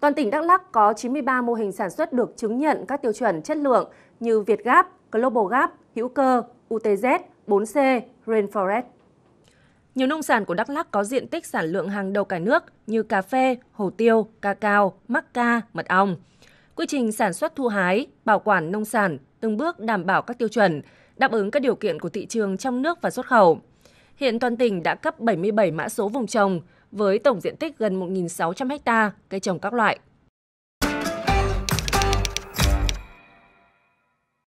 Toàn tỉnh Đắk Lắk có 93 mô hình sản xuất được chứng nhận các tiêu chuẩn chất lượng như Việt Gap, Global Gap, hữu cơ, UTZ, 4C, Rainforest. Nhiều nông sản của Đắk Lắk có diện tích sản lượng hàng đầu cả nước như cà phê, hồ tiêu, ca cao, mắc ca, mật ong. Quy trình sản xuất thu hái, bảo quản nông sản từng bước đảm bảo các tiêu chuẩn, đáp ứng các điều kiện của thị trường trong nước và xuất khẩu. Hiện toàn tỉnh đã cấp 77 mã số vùng trồng, với tổng diện tích gần 1.600 ha cây trồng các loại.